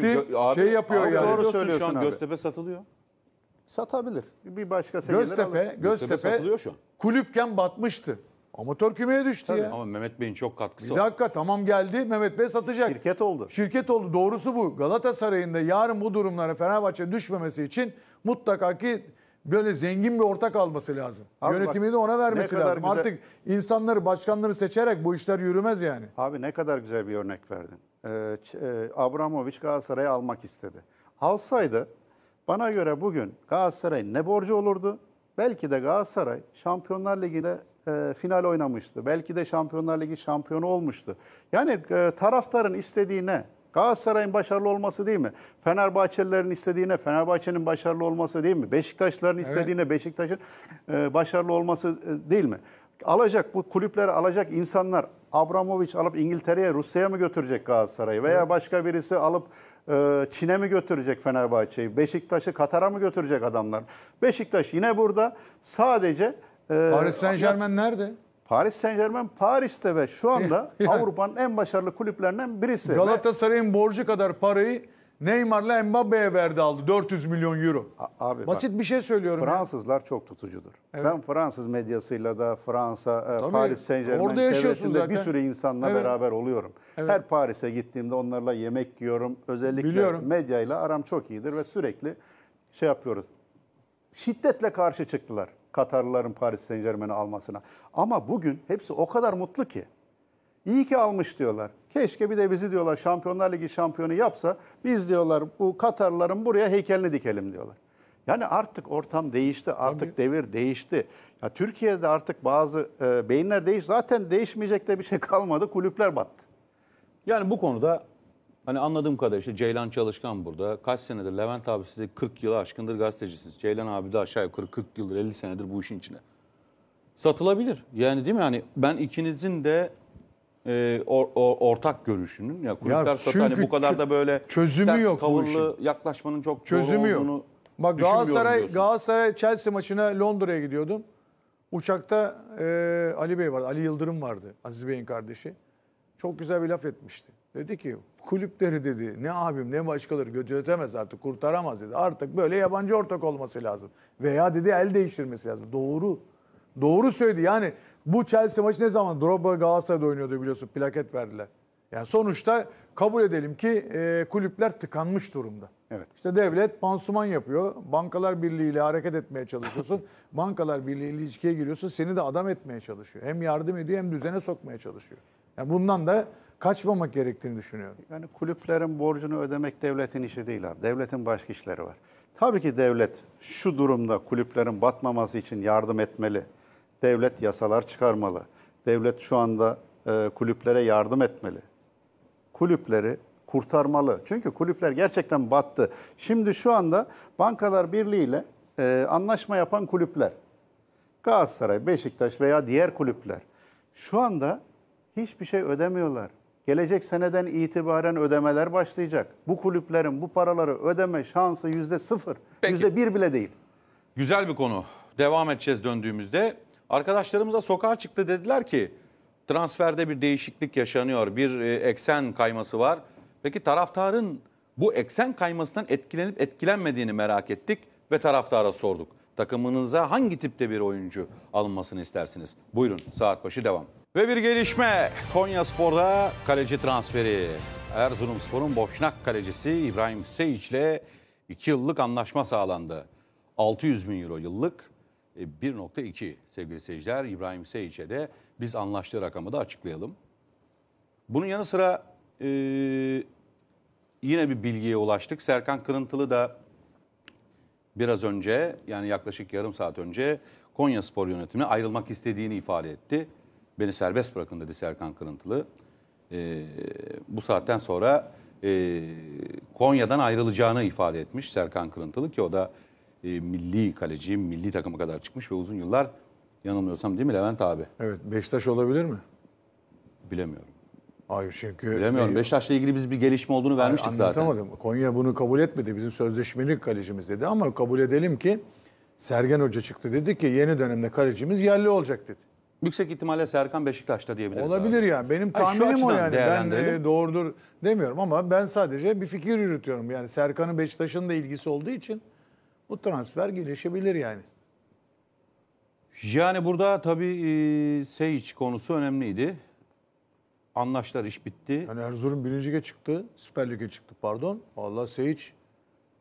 gitti. Abi, şey yapıyor abi, yani. Doğru söylüyorsun şu an abi. Göztepe satılıyor. Satabilir. Bir başkası Göztepe, gelir Göztepe, Göztepe satılıyor şu an. kulüpken batmıştı. Amatör kümeye düştü Tabii. ya. Ama Mehmet Bey'in çok katkısı Bir dakika var. tamam geldi Mehmet Bey satacak. Şirket oldu. Şirket oldu doğrusu bu. Galatasaray'ın da yarın bu durumlara Fenerbahçe düşmemesi için mutlaka ki böyle zengin bir ortak alması lazım. Abi Yönetimini bak, ona vermesi lazım. Güzel... Artık insanları başkanları seçerek bu işler yürümez yani. Abi ne kadar güzel bir örnek verdin. E, e, Abramovich Galatasaray'ı almak istedi. Alsaydı bana göre bugün Galatasaray ne borcu olurdu? Belki de Galatasaray Şampiyonlar Ligi'yle e, final oynamıştı. Belki de Şampiyonlar Ligi şampiyonu olmuştu. Yani e, taraftarın istediği ne? Galatasaray'ın başarılı olması değil mi? Fenerbahçelilerin istediğine Fenerbahçe'nin başarılı olması değil mi? Beşiktaşların evet. istediğine Beşiktaş'ın e, başarılı olması e, değil mi? alacak bu kulüpler alacak insanlar Abramovich alıp İngiltere'ye, Rusya'ya mı götürecek Galatasaray'ı veya başka birisi alıp e, Çin'e mi götürecek Fenerbahçe'yi? Beşiktaş'ı Katar'a mı götürecek adamlar? Beşiktaş yine burada sadece e, Paris Saint-Germain nerede? Paris Saint-Germain Paris'te ve şu anda Avrupa'nın en başarılı kulüplerinden birisi. Galatasaray'ın borcu kadar parayı Neymar'la Mbappe'ye verdi aldı 400 milyon euro. A- abi Basit bak, bir şey söylüyorum. Fransızlar ya. çok tutucudur. Evet. Ben Fransız medyasıyla da Fransa, e, Tabii, Paris Saint-Germain çevresinde bir sürü insanla evet. beraber oluyorum. Evet. Her Paris'e gittiğimde onlarla yemek yiyorum. Özellikle Biliyorum. medyayla aram çok iyidir ve sürekli şey yapıyoruz. Şiddetle karşı çıktılar Katarlıların Paris Saint-Germain'i almasına. Ama bugün hepsi o kadar mutlu ki. İyi ki almış diyorlar. Keşke bir de bizi diyorlar Şampiyonlar Ligi şampiyonu yapsa biz diyorlar bu Katarların buraya heykelini dikelim diyorlar. Yani artık ortam değişti, artık Tabii. devir değişti. Ya Türkiye'de artık bazı e, beyinler değiş, zaten değişmeyecek de bir şey kalmadı, kulüpler battı. Yani bu konuda hani anladığım kadarıyla işte Ceylan Çalışkan burada. Kaç senedir Levent abi siz de 40 yılı aşkındır gazetecisiniz. Ceylan abi de aşağı yukarı 40 yıldır, 50 senedir bu işin içine. Satılabilir. Yani değil mi? Yani ben ikinizin de e, or, or, ortak görüşünün. Ya kulüpler satı hani bu kadar da böyle çözümü sert yok tavırlı yaklaşmanın çok çözümü doğru yok. Bak Galatasaray diyorsun. Galatasaray Chelsea maçına Londra'ya gidiyordum. Uçakta e, Ali Bey vardı. Ali Yıldırım vardı. Aziz Bey'in kardeşi. Çok güzel bir laf etmişti. Dedi ki kulüpleri dedi ne abim ne başkaları götürtemez artık kurtaramaz dedi. Artık böyle yabancı ortak olması lazım. Veya dedi el değiştirmesi lazım. Doğru. Doğru söyledi. Yani bu Chelsea maçı ne zaman? Drogba Galatasaray'da oynuyordu biliyorsun. Plaket verdiler. Yani sonuçta kabul edelim ki e, kulüpler tıkanmış durumda. Evet. İşte devlet pansuman yapıyor. Bankalar Birliği ile hareket etmeye çalışıyorsun. Bankalar Birliği ile ilişkiye giriyorsun. Seni de adam etmeye çalışıyor. Hem yardım ediyor hem düzene sokmaya çalışıyor. Yani bundan da kaçmamak gerektiğini düşünüyorum. Yani kulüplerin borcunu ödemek devletin işi değil abi. Devletin başka işleri var. Tabii ki devlet şu durumda kulüplerin batmaması için yardım etmeli devlet yasalar çıkarmalı. Devlet şu anda e, kulüplere yardım etmeli. Kulüpleri kurtarmalı. Çünkü kulüpler gerçekten battı. Şimdi şu anda Bankalar Birliği ile e, anlaşma yapan kulüpler, Galatasaray, Beşiktaş veya diğer kulüpler şu anda hiçbir şey ödemiyorlar. Gelecek seneden itibaren ödemeler başlayacak. Bu kulüplerin bu paraları ödeme şansı yüzde sıfır, yüzde bir bile değil. Güzel bir konu. Devam edeceğiz döndüğümüzde. Arkadaşlarımız da sokağa çıktı dediler ki transferde bir değişiklik yaşanıyor, bir e, eksen kayması var. Peki taraftarın bu eksen kaymasından etkilenip etkilenmediğini merak ettik ve taraftara sorduk. Takımınıza hangi tipte bir oyuncu alınmasını istersiniz? Buyurun saat başı devam. Ve bir gelişme Konya Spor'da kaleci transferi. Erzurumspor'un Boşnak kalecisi İbrahim Seyic ile 2 yıllık anlaşma sağlandı. 600 bin euro yıllık 1.2 e, sevgili seyirciler. İbrahim Seyiç'e de biz anlaştığı rakamı da açıklayalım. Bunun yanı sıra e, yine bir bilgiye ulaştık. Serkan Kırıntılı da biraz önce yani yaklaşık yarım saat önce Konya Spor yönetimine ayrılmak istediğini ifade etti. Beni serbest bırakın dedi Serkan Kırıntılı. E, bu saatten sonra e, Konya'dan ayrılacağını ifade etmiş Serkan Kırıntılı ki o da e, milli kaleci, milli takıma kadar çıkmış ve uzun yıllar yanılmıyorsam değil mi Levent abi? Evet. Beşiktaş olabilir mi? Bilemiyorum. Hayır çünkü... Bilemiyorum. Beşiktaş'la ilgili biz bir gelişme olduğunu vermiştik yani zaten. Anlatamadım. Konya bunu kabul etmedi. Bizim sözleşmeli kalecimiz dedi ama kabul edelim ki Sergen Hoca çıktı dedi ki yeni dönemde kalecimiz yerli olacak dedi. Yüksek ihtimalle Serkan Beşiktaş'ta diyebiliriz. Olabilir abi. yani. Benim tahminim Hayır, o yani. Ben e, doğrudur demiyorum ama ben sadece bir fikir yürütüyorum. Yani Serkan'ın Beşiktaş'ın da ilgisi olduğu için bu transfer gelişebilir yani. Yani burada tabii e, konusu önemliydi. Anlaşlar iş bitti. Yani Erzurum birinci birincige çıktı, Süper Lig'e çıktı pardon. Allah Seyic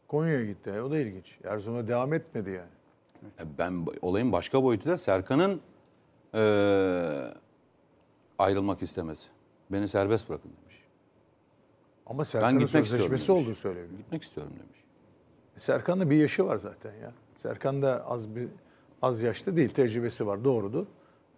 Konya'ya gitti. O da ilginç. Erzurum'a devam etmedi yani. E, ben olayın başka boyutu da Serkan'ın e, ayrılmak istemesi. Beni serbest bırakın demiş. Ama Serkan'ın sözleşmesi olduğu söyleniyor. Gitmek istiyorum demiş. Serkan'la bir yaşı var zaten ya. Serkan da az bir az yaşta değil, tecrübesi var, doğrudur.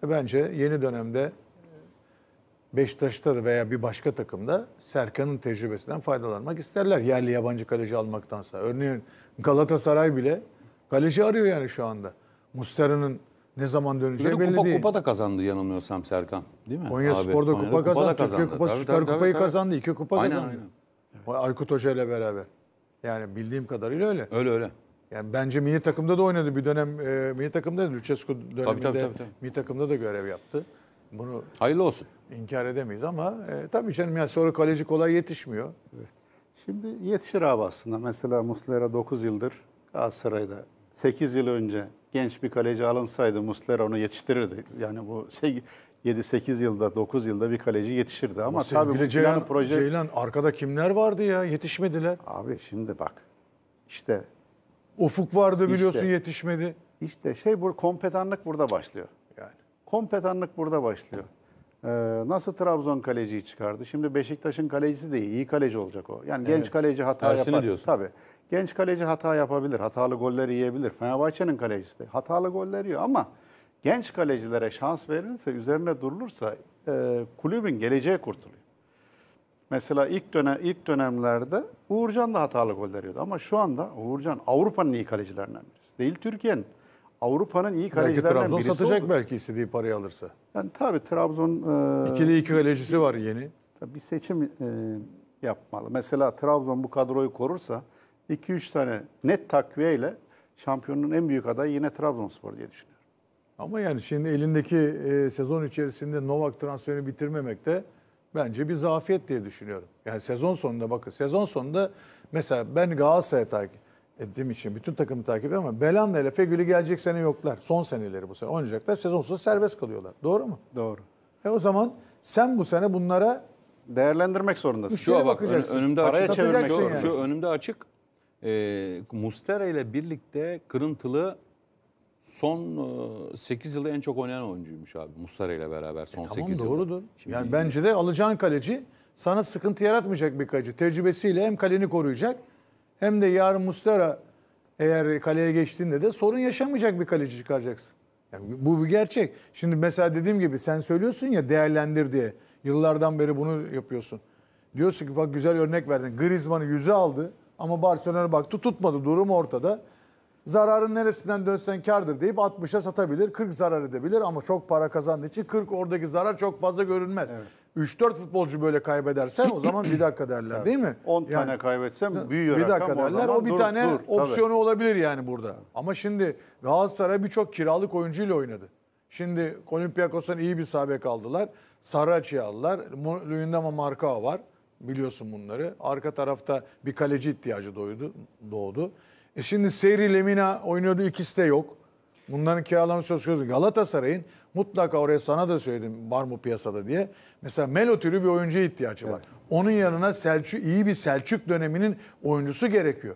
E bence yeni dönemde e, Beşiktaş'ta da veya bir başka takımda Serkan'ın tecrübesinden faydalanmak isterler. Yerli yabancı kaleci almaktansa. Örneğin Galatasaray bile kaleci arıyor yani şu anda. Mustera'nın ne zaman döneceği belli kupa, değil. Kupa da kazandı yanılmıyorsam Serkan. Değil mi? Konya abi, Spor'da kupa, kupa kazandı. Kupa kazandı. Türkiye Kupası tabii, Süper tabii, Kupayı tabii. kazandı. İki kupa aynen, kazandı. Aynen. Aykut Hoca ile beraber. Yani bildiğim kadarıyla öyle. Öyle öyle. Yani bence mini takımda da oynadı bir dönem. E, milli takımda da Lucescu döneminde tabii, tabii, tabii, tabii. milli takımda da görev yaptı. Bunu Hayırlı olsun. İnkar edemeyiz ama e, tabii canım yani sonra kaleci kolay yetişmiyor. Şimdi yetişir abi aslında. Mesela Muslera 9 yıldır Galatasaray'da. 8 yıl önce genç bir kaleci alınsaydı Muslera onu yetiştirirdi. Yani bu 7-8 yılda, 9 yılda bir kaleci yetişirdi. Ama, Ama tabii bu Ceylan, proje... Ceylan arkada kimler vardı ya? Yetişmediler. Abi şimdi bak. işte Ufuk vardı biliyorsun işte, yetişmedi. İşte şey bu kompetanlık burada başlıyor. Yani. Kompetanlık burada başlıyor. Ee, nasıl Trabzon kaleciyi çıkardı? Şimdi Beşiktaş'ın kalecisi de iyi, kaleci olacak o. Yani evet. genç kaleci hata Tersini yapar. diyorsun. Tabii. Genç kaleci hata yapabilir. Hatalı goller yiyebilir. Fenerbahçe'nin kalecisi de hatalı goller yiyor ama genç kalecilere şans verilirse, üzerine durulursa e, kulübün geleceği kurtuluyor. Mesela ilk dönem ilk dönemlerde Uğurcan da hatalı goller yiyordu ama şu anda Uğurcan Avrupa'nın iyi kalecilerinden birisi. Değil Türkiye'nin. Avrupa'nın iyi kalecilerinden belki Trabzon birisi. Trabzon satacak oldu. belki istediği parayı alırsa. Yani tabii Trabzon e, ikili iki kalecisi var yeni. Tabii bir seçim e, yapmalı. Mesela Trabzon bu kadroyu korursa 2-3 tane net takviyeyle şampiyonun en büyük adayı yine Trabzonspor diye düşünüyorum. Ama yani şimdi elindeki e, sezon içerisinde Novak transferini bitirmemek de bence bir zafiyet diye düşünüyorum. Yani sezon sonunda bakın sezon sonunda mesela ben Galatasaray'ı takip ettiğim için bütün takımı takip ediyorum ama Belanda ile Fegül'ü gelecek sene yoklar. Son seneleri bu sene oynayacaklar. Sezon sonu serbest kalıyorlar. Doğru mu? Doğru. E o zaman sen bu sene bunlara değerlendirmek zorundasın. Şu bak önümde Paraya açık. Çevirmek yani. Şu önümde açık. E, Mustera ile birlikte kırıntılı son 8 e, yılı en çok oynayan oyuncuymuş abi Muslera ile beraber son e, tamam, 8 yılda. doğrudur. Şimdi yani bence de alacağın kaleci sana sıkıntı yaratmayacak bir kaleci. Tecrübesiyle hem kaleni koruyacak hem de yarın Muslera eğer kaleye geçtiğinde de sorun yaşamayacak bir kaleci çıkaracaksın. Yani bu bir gerçek. Şimdi mesela dediğim gibi sen söylüyorsun ya değerlendir diye. Yıllardan beri bunu yapıyorsun. Diyorsun ki bak güzel örnek verdin. Griezmann'ı yüze aldı ama Barcelona baktı tutmadı. Durum ortada zararın neresinden dönsen kardır deyip 60'a satabilir. 40 zarar edebilir ama çok para kazandığı için 40 oradaki zarar çok fazla görünmez. Evet. 3-4 futbolcu böyle kaybedersen o zaman bir dakika derler evet. değil mi? 10 yani, tane kaybetsem büyüyor. Bir dakika derler. O, bir dur, tane dur, opsiyonu tabii. olabilir yani burada. Ama şimdi Galatasaray birçok kiralık oyuncuyla oynadı. Şimdi Olympiakos'tan iyi bir sabek aldılar. Sarıaç'ı aldılar. Luyendama Marka var. Biliyorsun bunları. Arka tarafta bir kaleci ihtiyacı doğdu. doğdu. E şimdi Seyri Lemina oynuyordu ikisi de yok. Bunların kiralama söz konusu. Galatasaray'ın mutlaka oraya sana da söyledim var mı piyasada diye. Mesela Melo türü bir oyuncuya ihtiyacı var. Onun yanına Selçuk iyi bir Selçuk döneminin oyuncusu gerekiyor.